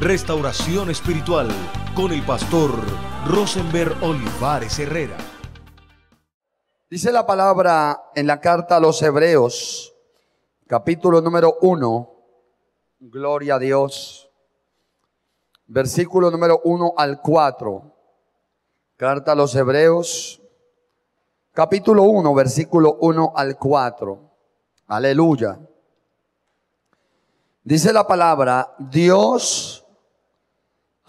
Restauración Espiritual con el pastor Rosenberg Olivares Herrera. Dice la palabra en la carta a los Hebreos, capítulo número 1, Gloria a Dios, versículo número 1 al 4. Carta a los Hebreos, capítulo 1, versículo 1 al 4. Aleluya. Dice la palabra, Dios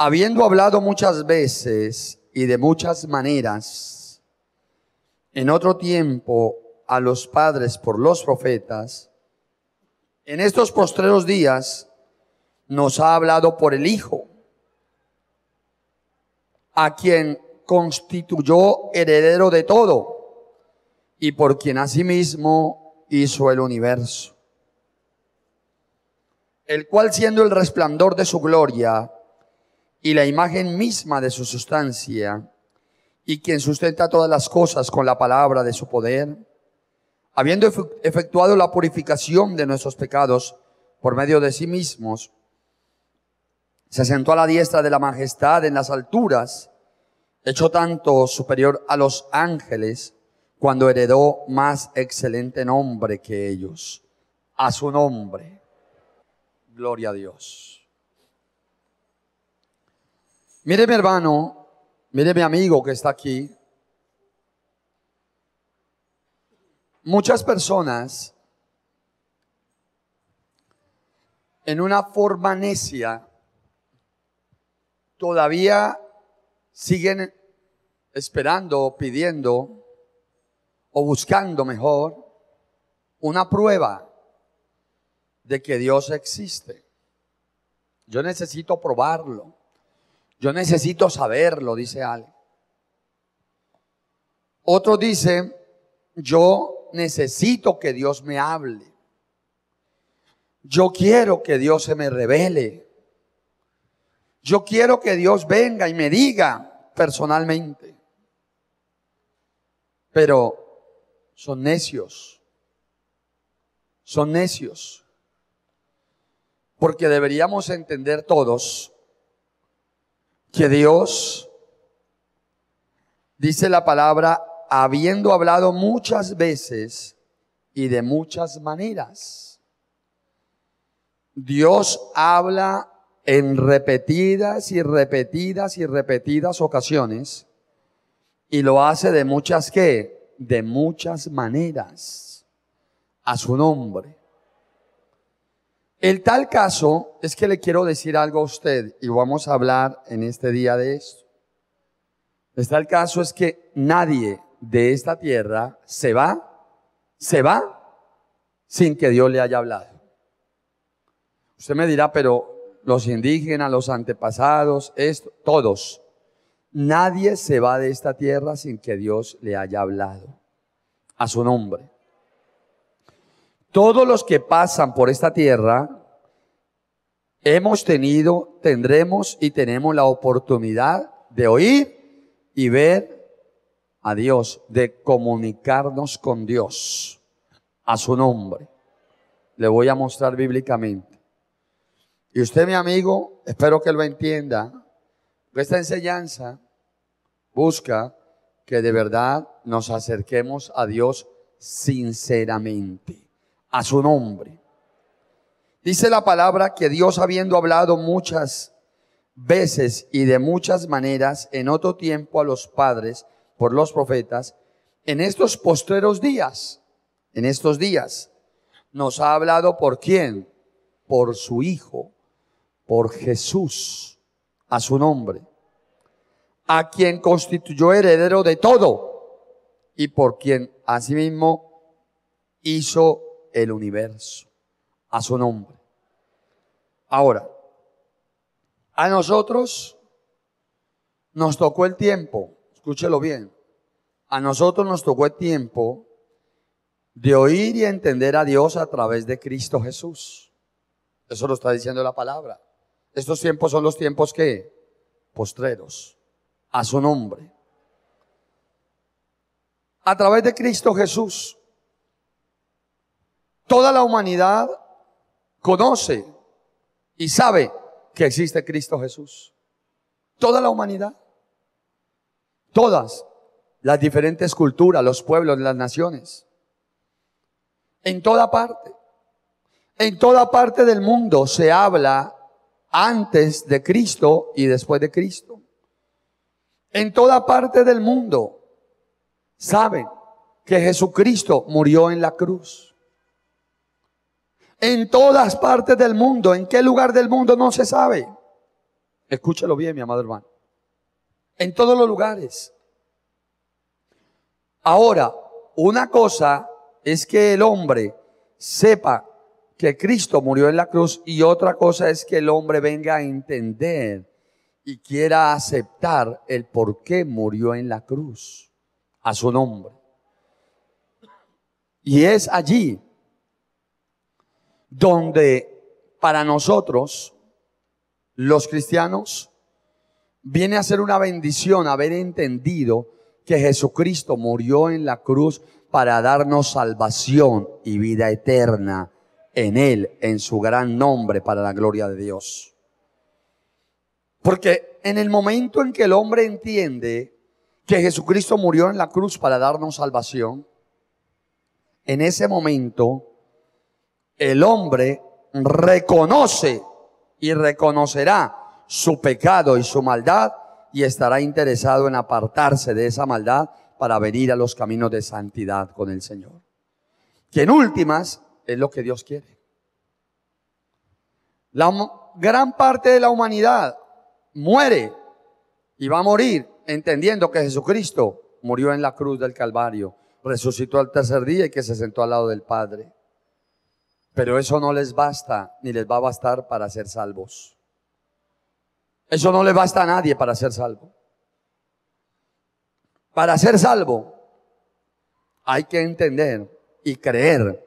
habiendo hablado muchas veces y de muchas maneras en otro tiempo a los padres por los profetas, en estos postreros días nos ha hablado por el Hijo, a quien constituyó heredero de todo y por quien asimismo hizo el universo, el cual siendo el resplandor de su gloria, y la imagen misma de su sustancia, y quien sustenta todas las cosas con la palabra de su poder, habiendo efectuado la purificación de nuestros pecados por medio de sí mismos, se sentó a la diestra de la majestad en las alturas, hecho tanto superior a los ángeles, cuando heredó más excelente nombre que ellos. A su nombre. Gloria a Dios. Mire mi hermano, mire mi amigo que está aquí. Muchas personas en una forma necia todavía siguen esperando, pidiendo o buscando mejor una prueba de que Dios existe. Yo necesito probarlo. Yo necesito saberlo, dice alguien. Otro dice, yo necesito que Dios me hable. Yo quiero que Dios se me revele. Yo quiero que Dios venga y me diga personalmente. Pero son necios. Son necios. Porque deberíamos entender todos que Dios, dice la palabra, habiendo hablado muchas veces y de muchas maneras. Dios habla en repetidas y repetidas y repetidas ocasiones y lo hace de muchas que, de muchas maneras, a su nombre. El tal caso es que le quiero decir algo a usted y vamos a hablar en este día de esto. El tal caso es que nadie de esta tierra se va, se va sin que Dios le haya hablado. Usted me dirá, pero los indígenas, los antepasados, esto, todos. Nadie se va de esta tierra sin que Dios le haya hablado a su nombre. Todos los que pasan por esta tierra hemos tenido, tendremos y tenemos la oportunidad de oír y ver a Dios, de comunicarnos con Dios, a su nombre. Le voy a mostrar bíblicamente. Y usted, mi amigo, espero que lo entienda. Esta enseñanza busca que de verdad nos acerquemos a Dios sinceramente a su nombre. Dice la palabra que Dios habiendo hablado muchas veces y de muchas maneras en otro tiempo a los padres por los profetas, en estos postreros días, en estos días, nos ha hablado por quién? Por su Hijo, por Jesús, a su nombre, a quien constituyó heredero de todo y por quien asimismo hizo el universo, a su nombre. Ahora, a nosotros nos tocó el tiempo, escúchelo bien, a nosotros nos tocó el tiempo de oír y entender a Dios a través de Cristo Jesús. Eso lo está diciendo la palabra. Estos tiempos son los tiempos que postreros, a su nombre. A través de Cristo Jesús, Toda la humanidad conoce y sabe que existe Cristo Jesús. Toda la humanidad. Todas las diferentes culturas, los pueblos, las naciones. En toda parte. En toda parte del mundo se habla antes de Cristo y después de Cristo. En toda parte del mundo saben que Jesucristo murió en la cruz en todas partes del mundo. ¿En qué lugar del mundo no se sabe? Escúchalo bien, mi amado hermano. En todos los lugares. Ahora, una cosa es que el hombre sepa que Cristo murió en la cruz y otra cosa es que el hombre venga a entender y quiera aceptar el por qué murió en la cruz a su nombre. Y es allí donde para nosotros, los cristianos, viene a ser una bendición haber entendido que Jesucristo murió en la cruz para darnos salvación y vida eterna en Él, en su gran nombre, para la gloria de Dios. Porque en el momento en que el hombre entiende que Jesucristo murió en la cruz para darnos salvación, en ese momento el hombre reconoce y reconocerá su pecado y su maldad y estará interesado en apartarse de esa maldad para venir a los caminos de santidad con el Señor. Que en últimas es lo que Dios quiere. La gran parte de la humanidad muere y va a morir entendiendo que Jesucristo murió en la cruz del Calvario, resucitó al tercer día y que se sentó al lado del Padre. Pero eso no les basta ni les va a bastar para ser salvos. Eso no le basta a nadie para ser salvo. Para ser salvo hay que entender y creer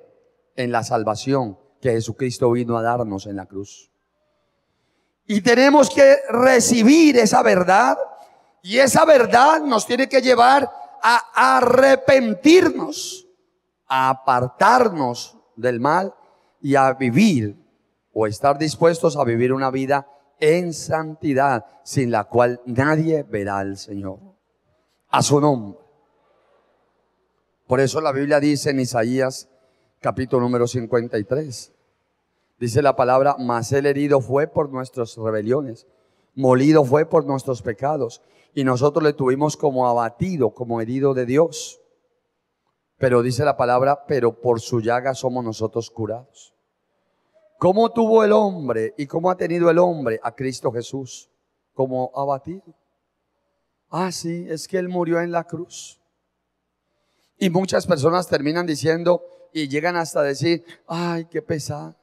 en la salvación que Jesucristo vino a darnos en la cruz. Y tenemos que recibir esa verdad y esa verdad nos tiene que llevar a arrepentirnos, a apartarnos del mal y a vivir o estar dispuestos a vivir una vida en santidad sin la cual nadie verá al Señor. A su nombre. Por eso la Biblia dice en Isaías capítulo número 53. Dice la palabra, mas el herido fue por nuestras rebeliones, molido fue por nuestros pecados, y nosotros le tuvimos como abatido, como herido de Dios pero dice la palabra, pero por su llaga somos nosotros curados. ¿Cómo tuvo el hombre y cómo ha tenido el hombre a Cristo Jesús como abatido? Ah, sí, es que Él murió en la cruz. Y muchas personas terminan diciendo y llegan hasta decir, ay, qué pesar,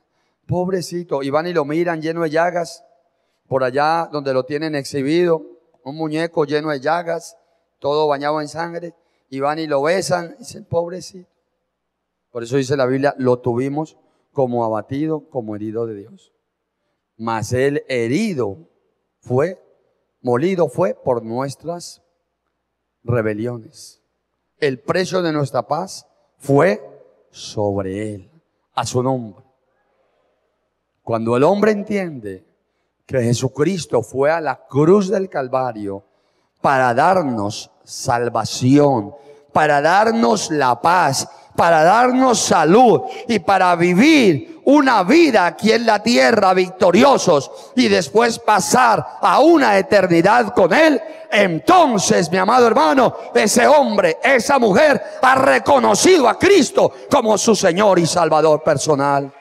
pobrecito. Y van y lo miran lleno de llagas, por allá donde lo tienen exhibido, un muñeco lleno de llagas, todo bañado en sangre y van y lo besan, es el pobrecito. Por eso dice la Biblia, lo tuvimos como abatido, como herido de Dios. Mas el herido fue, molido fue por nuestras rebeliones. El precio de nuestra paz fue sobre él, a su nombre. Cuando el hombre entiende que Jesucristo fue a la cruz del Calvario para darnos salvación, para darnos la paz, para darnos salud y para vivir una vida aquí en la tierra victoriosos y después pasar a una eternidad con Él, entonces, mi amado hermano, ese hombre, esa mujer ha reconocido a Cristo como su Señor y Salvador personal.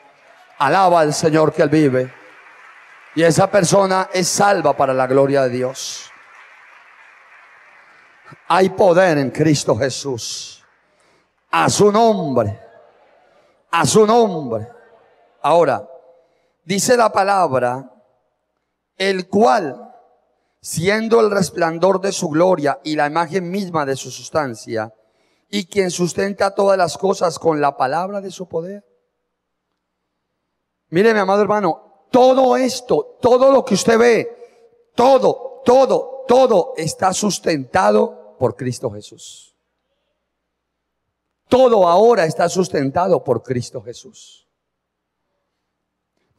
Alaba al Señor que Él vive. Y esa persona es salva para la gloria de Dios. Hay poder en Cristo Jesús. A su nombre. A su nombre. Ahora, dice la palabra, el cual, siendo el resplandor de su gloria y la imagen misma de su sustancia, y quien sustenta todas las cosas con la palabra de su poder. Mire, mi amado hermano, todo esto, todo lo que usted ve, todo, todo, todo está sustentado por Cristo Jesús. Todo ahora está sustentado por Cristo Jesús.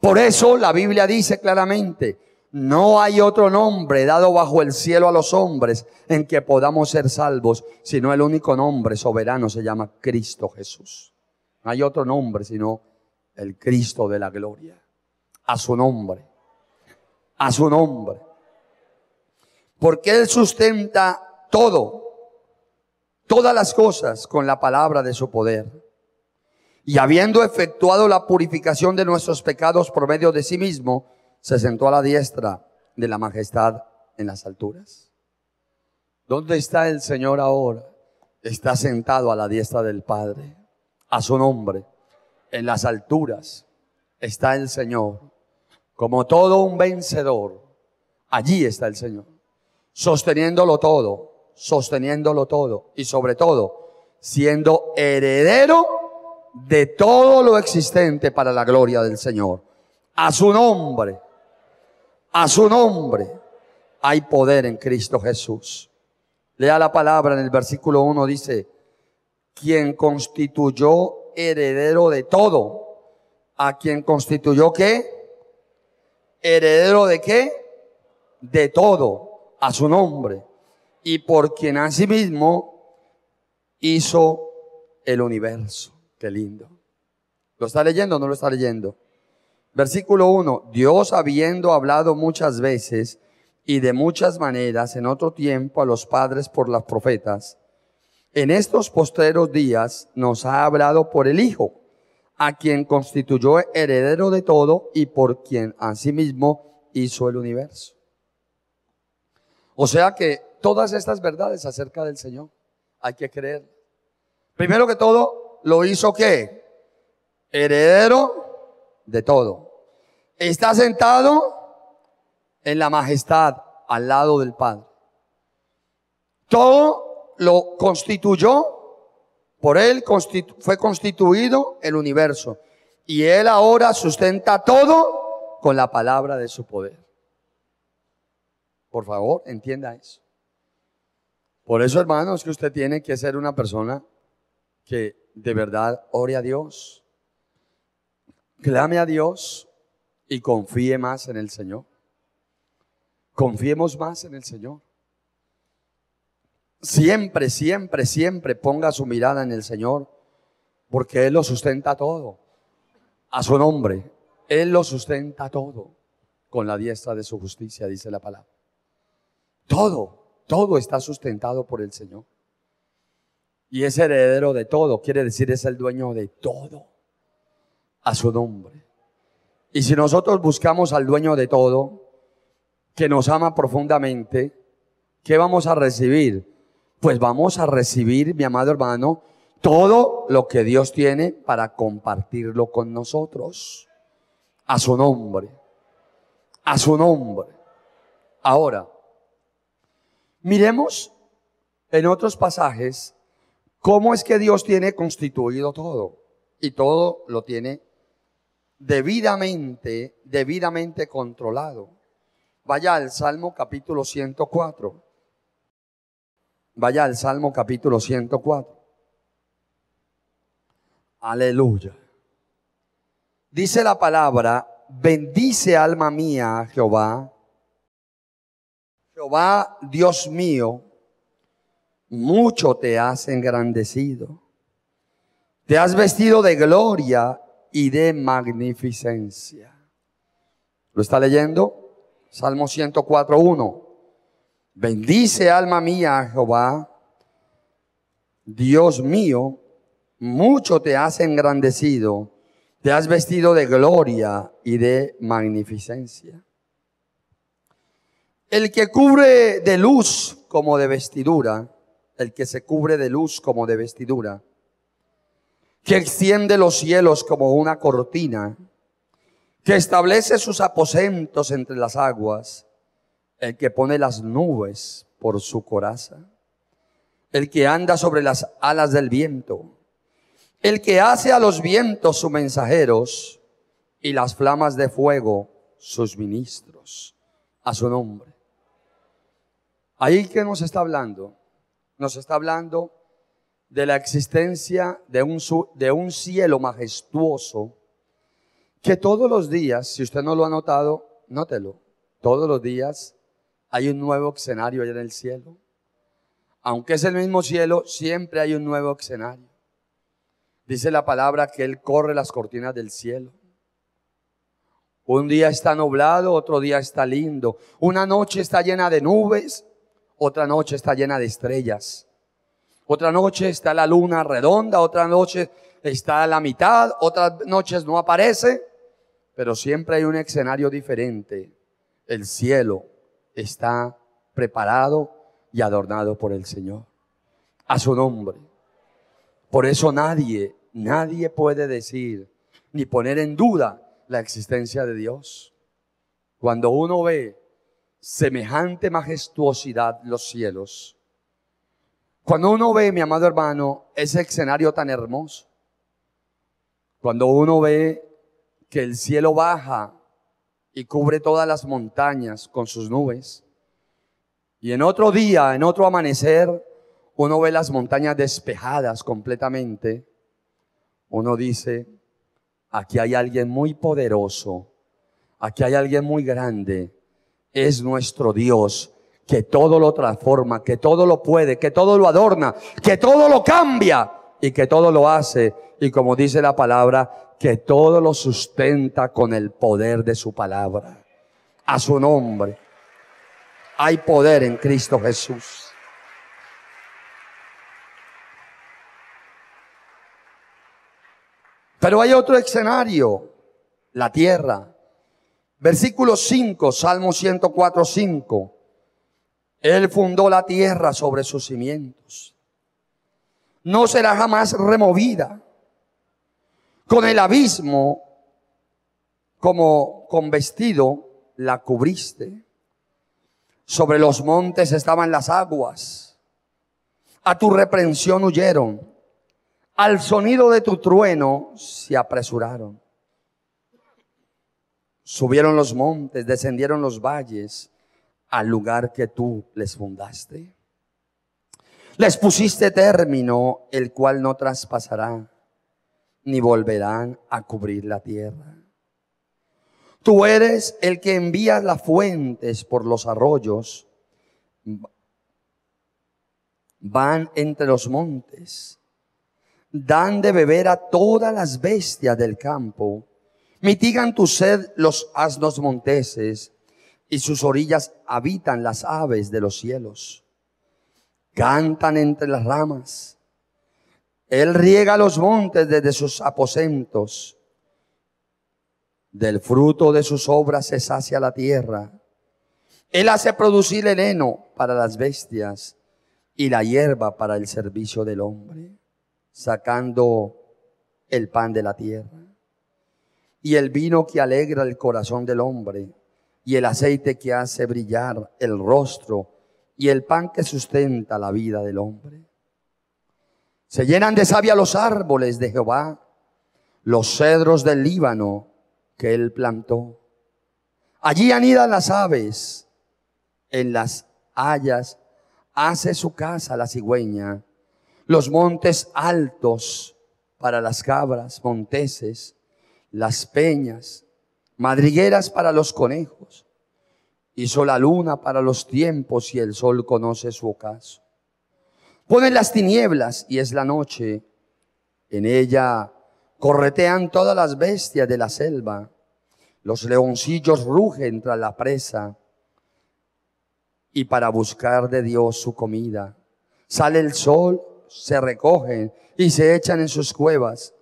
Por eso la Biblia dice claramente, no hay otro nombre dado bajo el cielo a los hombres en que podamos ser salvos, sino el único nombre soberano se llama Cristo Jesús. No hay otro nombre sino el Cristo de la gloria. A su nombre. A su nombre. Porque Él sustenta todo, todas las cosas con la palabra de su poder. Y habiendo efectuado la purificación de nuestros pecados por medio de sí mismo, se sentó a la diestra de la majestad en las alturas. ¿Dónde está el Señor ahora? Está sentado a la diestra del Padre, a su nombre, en las alturas está el Señor. Como todo un vencedor, allí está el Señor, sosteniéndolo todo sosteniéndolo todo y sobre todo siendo heredero de todo lo existente para la gloria del Señor. A su nombre, a su nombre hay poder en Cristo Jesús. Lea la palabra en el versículo 1 dice, quien constituyó heredero de todo, a quien constituyó qué? Heredero de qué? De todo, a su nombre y por quien mismo hizo el universo. Qué lindo. ¿Lo está leyendo o no lo está leyendo? Versículo 1. Dios habiendo hablado muchas veces y de muchas maneras en otro tiempo a los padres por las profetas, en estos posteros días nos ha hablado por el Hijo, a quien constituyó heredero de todo y por quien mismo hizo el universo. O sea que Todas estas verdades acerca del Señor hay que creer. Primero que todo, lo hizo que heredero de todo. Está sentado en la majestad al lado del Padre. Todo lo constituyó, por Él fue constituido el universo. Y Él ahora sustenta todo con la palabra de su poder. Por favor, entienda eso. Por eso, hermanos, que usted tiene que ser una persona que de verdad ore a Dios, clame a Dios y confíe más en el Señor. Confiemos más en el Señor. Siempre, siempre, siempre ponga su mirada en el Señor, porque Él lo sustenta todo. A su nombre, Él lo sustenta todo con la diestra de su justicia, dice la palabra. Todo. Todo está sustentado por el Señor. Y es heredero de todo, quiere decir es el dueño de todo a su nombre. Y si nosotros buscamos al dueño de todo, que nos ama profundamente, ¿qué vamos a recibir? Pues vamos a recibir, mi amado hermano, todo lo que Dios tiene para compartirlo con nosotros. A su nombre. A su nombre. Ahora, Miremos en otros pasajes cómo es que Dios tiene constituido todo y todo lo tiene debidamente, debidamente controlado. Vaya al Salmo capítulo 104. Vaya al Salmo capítulo 104. Aleluya. Dice la palabra, bendice alma mía Jehová Jehová, Dios mío, mucho te has engrandecido. Te has vestido de gloria y de magnificencia. ¿Lo está leyendo? Salmo 104.1. Bendice alma mía Jehová. Dios mío, mucho te has engrandecido. Te has vestido de gloria y de magnificencia. El que cubre de luz como de vestidura, el que se cubre de luz como de vestidura, que extiende los cielos como una cortina, que establece sus aposentos entre las aguas, el que pone las nubes por su coraza, el que anda sobre las alas del viento, el que hace a los vientos sus mensajeros y las flamas de fuego sus ministros, a su nombre. Ahí que nos está hablando, nos está hablando de la existencia de un, cielo majestuoso que todos los días, si usted no lo ha notado, nótelo, todos los días hay un nuevo escenario allá en el cielo. Aunque es el mismo cielo, siempre hay un nuevo escenario. Dice la palabra que Él corre las cortinas del cielo. Un día está nublado, otro día está lindo. Una noche está llena de nubes, otra noche está llena de estrellas, otra noche está la luna redonda, otra noche está a la mitad, otras noches no aparece, pero siempre hay un escenario diferente. El cielo está preparado y adornado por el Señor, a su nombre. Por eso nadie, nadie puede decir ni poner en duda la existencia de Dios. Cuando uno ve semejante majestuosidad los cielos. Cuando uno ve, mi amado hermano, ese escenario tan hermoso, cuando uno ve que el cielo baja y cubre todas las montañas con sus nubes, y en otro día, en otro amanecer, uno ve las montañas despejadas completamente, uno dice, aquí hay alguien muy poderoso, aquí hay alguien muy grande, es nuestro Dios, que todo lo transforma, que todo lo puede, que todo lo adorna, que todo lo cambia y que todo lo hace. Y como dice la palabra, que todo lo sustenta con el poder de su palabra. A su nombre. Hay poder en Cristo Jesús. Pero hay otro escenario, la tierra. Versículo 5, Salmo 104, 5. Él fundó la tierra sobre sus cimientos. No será jamás removida con el abismo, como con vestido la cubriste. Sobre los montes estaban las aguas. A tu reprensión huyeron. Al sonido de tu trueno se apresuraron. Subieron los montes, descendieron los valles al lugar que tú les fundaste. Les pusiste término, el cual no traspasará, ni volverán a cubrir la tierra. Tú eres el que envía las fuentes por los arroyos, van entre los montes, dan de beber a todas las bestias del campo, Mitigan tu sed los asnos monteses y sus orillas habitan las aves de los cielos. Cantan entre las ramas. Él riega los montes desde sus aposentos. Del fruto de sus obras se sacia la tierra. Él hace producir el heno para las bestias y la hierba para el servicio del hombre, sacando el pan de la tierra y el vino que alegra el corazón del hombre, y el aceite que hace brillar el rostro, y el pan que sustenta la vida del hombre. Se llenan de savia los árboles de Jehová, los cedros del Líbano que él plantó. Allí anidan las aves, en las hayas hace su casa la cigüeña, los montes altos para las cabras, monteses, las peñas, madrigueras para los conejos. y la luna para los tiempos y el sol conoce su ocaso. Ponen las tinieblas y es la noche. En ella corretean todas las bestias de la selva. Los leoncillos rugen tras la presa y para buscar de Dios su comida. Sale el sol, se recogen y se echan en sus cuevas.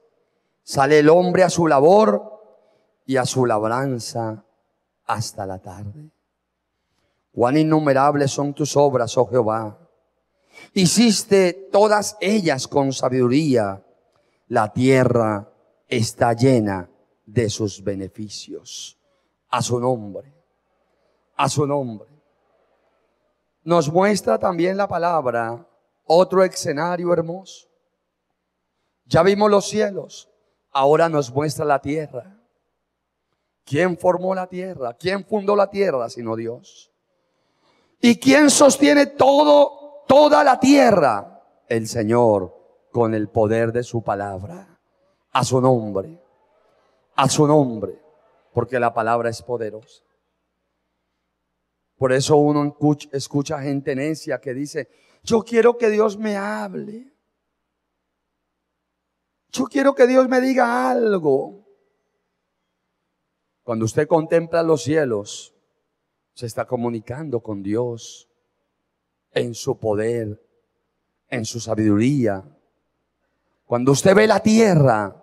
Sale el hombre a su labor y a su labranza hasta la tarde. Cuán innumerables son tus obras, oh Jehová. Hiciste todas ellas con sabiduría. La tierra está llena de sus beneficios. A su nombre. A su nombre. Nos muestra también la palabra otro escenario hermoso. Ya vimos los cielos, ahora nos muestra la tierra. ¿Quién formó la tierra? ¿Quién fundó la tierra sino Dios? ¿Y quién sostiene todo, toda la tierra? El Señor con el poder de su palabra. A su nombre. A su nombre. Porque la palabra es poderosa. Por eso uno escucha, gente necia que dice, yo quiero que Dios me hable. Yo quiero que Dios me diga algo. Cuando usted contempla los cielos, se está comunicando con Dios en su poder, en su sabiduría. Cuando usted ve la tierra,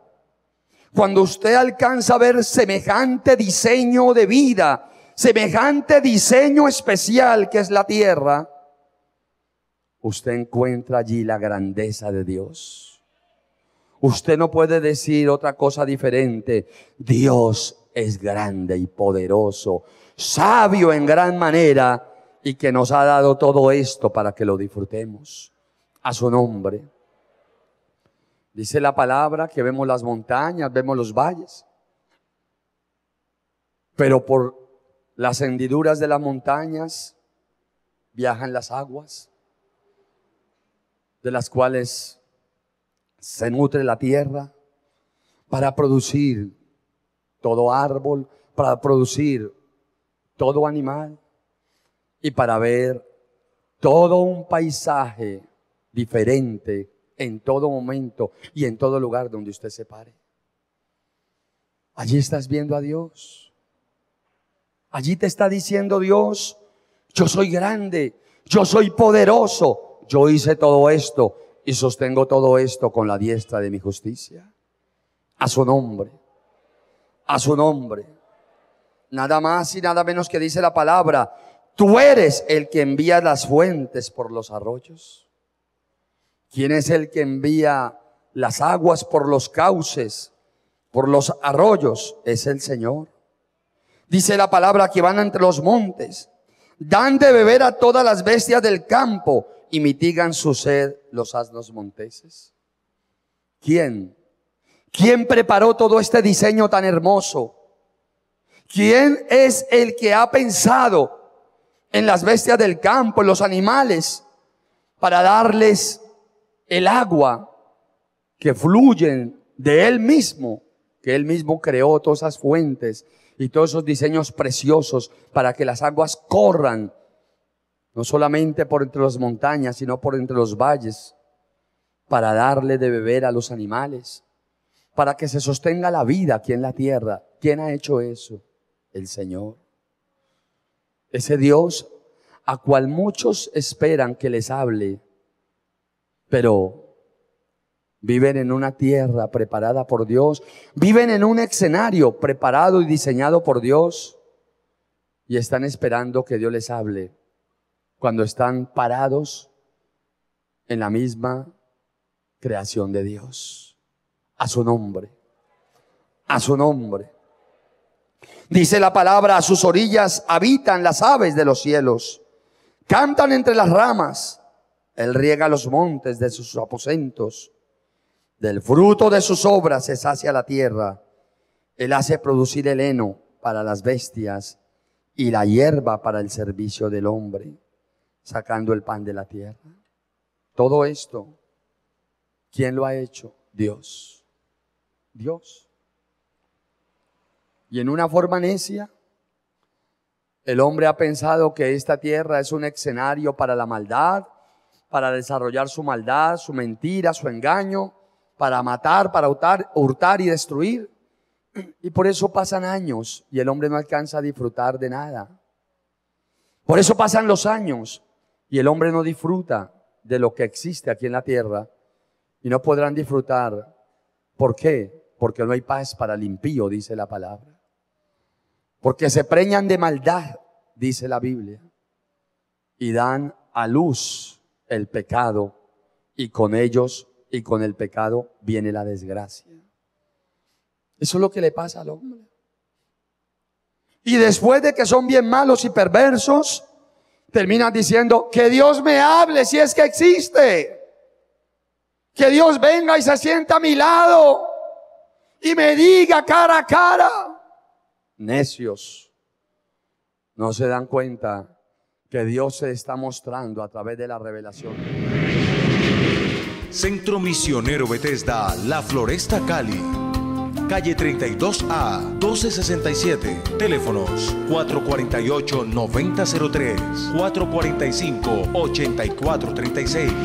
cuando usted alcanza a ver semejante diseño de vida, semejante diseño especial que es la tierra, usted encuentra allí la grandeza de Dios. Usted no puede decir otra cosa diferente. Dios es grande y poderoso, sabio en gran manera y que nos ha dado todo esto para que lo disfrutemos a su nombre. Dice la palabra que vemos las montañas, vemos los valles, pero por las hendiduras de las montañas viajan las aguas, de las cuales se nutre la tierra para producir todo árbol, para producir todo animal y para ver todo un paisaje diferente en todo momento y en todo lugar donde usted se pare. Allí estás viendo a Dios. Allí te está diciendo Dios, yo soy grande, yo soy poderoso, yo hice todo esto y sostengo todo esto con la diestra de mi justicia. A su nombre, a su nombre. Nada más y nada menos que dice la palabra. Tú eres el que envía las fuentes por los arroyos. ¿Quién es el que envía las aguas por los cauces, por los arroyos? Es el Señor. Dice la palabra que van entre los montes. Dan de beber a todas las bestias del campo y mitigan su sed los asnos monteses? ¿Quién? ¿Quién preparó todo este diseño tan hermoso? ¿Quién es el que ha pensado en las bestias del campo, en los animales, para darles el agua que fluyen de Él mismo, que Él mismo creó todas esas fuentes y todos esos diseños preciosos para que las aguas corran no solamente por entre las montañas, sino por entre los valles, para darle de beber a los animales, para que se sostenga la vida aquí en la tierra. ¿Quién ha hecho eso? El Señor. Ese Dios a cual muchos esperan que les hable, pero viven en una tierra preparada por Dios, viven en un escenario preparado y diseñado por Dios y están esperando que Dios les hable cuando están parados en la misma creación de Dios. A su nombre. A su nombre. Dice la palabra, a sus orillas habitan las aves de los cielos. Cantan entre las ramas. Él riega los montes de sus aposentos. Del fruto de sus obras se sacia la tierra. Él hace producir el heno para las bestias y la hierba para el servicio del hombre sacando el pan de la tierra. Todo esto, ¿quién lo ha hecho? Dios. Dios. Y en una forma necia, el hombre ha pensado que esta tierra es un escenario para la maldad, para desarrollar su maldad, su mentira, su engaño, para matar, para hurtar, y destruir. Y por eso pasan años y el hombre no alcanza a disfrutar de nada. Por eso pasan los años y el hombre no disfruta de lo que existe aquí en la tierra y no podrán disfrutar. ¿Por qué? Porque no hay paz para el impío, dice la palabra. Porque se preñan de maldad, dice la Biblia, y dan a luz el pecado y con ellos y con el pecado viene la desgracia. Eso es lo que le pasa al hombre. Y después de que son bien malos y perversos, terminan diciendo, que Dios me hable si es que existe. Que Dios venga y se sienta a mi lado y me diga cara a cara. Necios, no se dan cuenta que Dios se está mostrando a través de la revelación. Centro Misionero Betesda La Floresta Cali calle 32A, 1267. Teléfonos 448-9003, 445-8436.